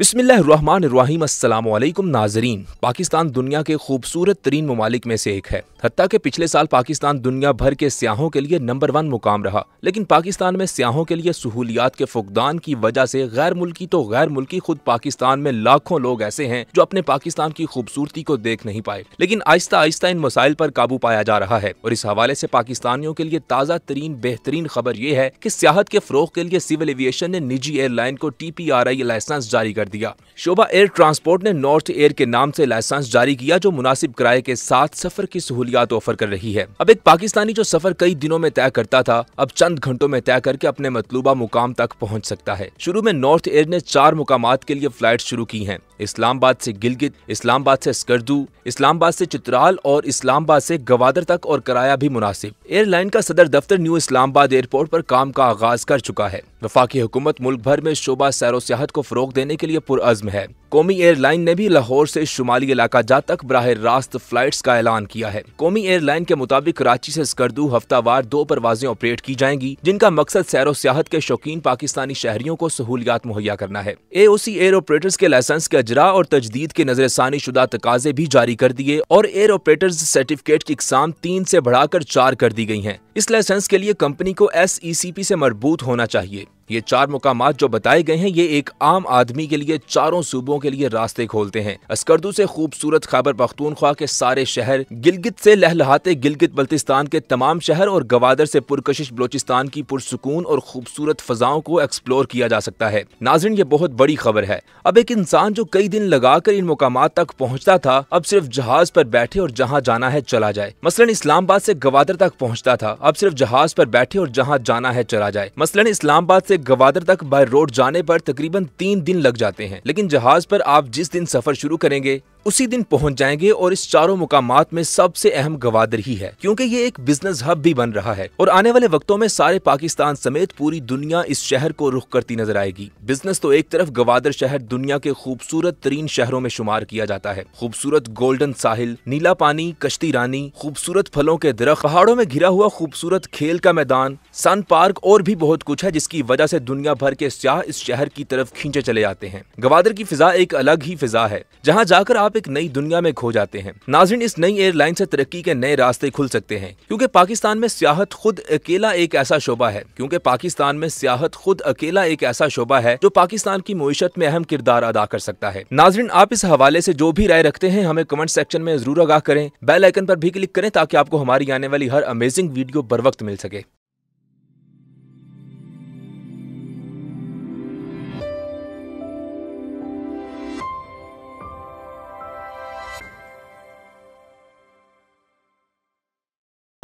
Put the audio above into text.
बसमिल्लाम नाजरीन पाकिस्तान दुनिया के खूबसूरत तरीन ममालिक में से एक है हती के पिछले साल पाकिस्तान दुनिया भर के सयाहों के लिए नंबर वन मुकाम रहा लेकिन पाकिस्तान में सयाहों के लिए सहूलियात के फुकदान की वजह से गैर मुल्की तो गैर मुल्की खुद पाकिस्तान में लाखों लोग ऐसे हैं जो अपने पाकिस्तान की खूबसूरती को देख नहीं पाए लेकिन आहिस्ता आहिस्ता इन मसाइल पर काबू पाया जा रहा है और इस हवाले से पाकिस्तानियों के लिए ताज़ा तरीन बेहतरीन खबर ये है की सियाहत के फरोग के लिए सिविल एविएशन ने निजी एयरलाइन को T P R I licence जारी कर कर दिया शोभा एयर ट्रांसपोर्ट ने नॉर्थ एयर के नाम से लाइसेंस जारी किया जो मुनासिब किराए के साथ सफर की सहूलियात ऑफर कर रही है अब एक पाकिस्तानी जो सफर कई दिनों में तय करता था अब चंद घंटों में तय करके अपने मतलूबा मुकाम तक पहुँच सकता है शुरू में नॉर्थ एयर ने चार मुकाम के लिए फ्लाइट शुरू की है इस्लामाबाद से गिलगित इस्लामाबाद से स्कर्दू इस्लामाबाद से चित्राल और इस्लामाबाद से गवादर तक और किराया भी मुनासिब एयरलाइन का सदर दफ्तर न्यू इस्लामाबाद एयरपोर्ट पर काम का आगाज कर चुका है वफाकी हुकूमत मुल्क भर में शोभा सैरो सियाहत को फरोग देने के लिए लिए पुरअज्म है कौमी एयरलाइन ने भी लाहौर से शुमाली इलाका जा तक बराह रास्त फ्लाइट का ऐलान किया है कौमी एयरलाइन के मुताबिक कराची ऐसी स्कर्दू हफ्तावार दो परवाजें ऑपरेट की जाएंगी जिनका मकसद सैरो सियाहत के शौकीन पाकिस्तानी शहरियों को सहूलियात मुहैया करना है A O C air operators के लाइसेंस के अजरा और तजदीद के नजर षानी शुदा तकाजे भी जारी कर दिए और एयर ऑपरेटर्स सर्टिफिकेट की इकसाम तीन ऐसी बढ़ाकर चार कर दी गयी है इस लाइसेंस के लिए कंपनी को एस ई सी पी ऐसी मरबूत होना चाहिए ये चार मुकाम जो बताए गए हैं ये एक आम आदमी के लिए चारों सूबों के लिए रास्ते खोलते हैं अस्कर्दू से खूबसूरत खैबर पख्तूनख्वा के सारे शहर गिलगित से लहलहाते गिलगित बल्तिस्तान के तमाम शहर और गवादर से पुरकशिश बलोचिस्तान की पुरसकून और खूबसूरत फजाओं को एक्सप्लोर किया जा सकता है नाजरन ये बहुत बड़ी खबर है अब एक इंसान जो कई दिन लगाकर इन मुकाम तक पहुँचता था अब सिर्फ जहाज पर बैठे और जहाँ जाना है चला जाए मसलन इस्लामाबाद से गवादर तक पहुँचता था अब सिर्फ जहाज पर बैठे और जहाँ जाना है चला जाए मसलन इस्लामाबाद से गवादर तक बाय रोड जाने पर तकरीबन तीन दिन लग जाते हैं लेकिन जहाज पर आप जिस दिन सफर शुरू करेंगे उसी दिन पहुंच जाएंगे और इस चारों मुकाम में सबसे अहम गवादर ही है क्योंकि ये एक बिजनेस हब भी बन रहा है और आने वाले वक्तों में सारे पाकिस्तान समेत पूरी दुनिया इस शहर को रुख करती नजर आएगी बिजनेस तो एक तरफ गवादर शहर दुनिया के खूबसूरत तरीन शहरों में शुमार किया जाता है खूबसूरत गोल्डन साहिल नीला पानी कश्ती रानी खूबसूरत फलों के दरख पहाड़ों में घिरा हुआ खूबसूरत खेल का मैदान सन पार्क और भी बहुत कुछ है जिसकी वजह ऐसी दुनिया भर के स्याह इस शहर की तरफ खींचे चले जाते हैं गवादर की फिजा एक अलग ही फिजा है जहाँ जाकर आप एक नई दुनिया में खो जाते हैं नाजिन इस नई एयरलाइन से तरक्की के नए रास्ते खुल सकते हैं क्योंकि पाकिस्तान में सियाहत खुद अकेला एक ऐसा शोबा है क्योंकि पाकिस्तान में सियाहत खुद अकेला एक ऐसा शोबा है जो पाकिस्तान की मीशत में अहम किरदार अदा कर सकता है नाजरन आप इस हवाले ऐसी जो भी राय रखते हैं हमें कमेंट सेक्शन में जरूर आगाह करें बेल आइकन पर भी क्लिक करें ताकि आपको हमारी आने वाली हर अमेजिंग वीडियो बर वक्त मिल सके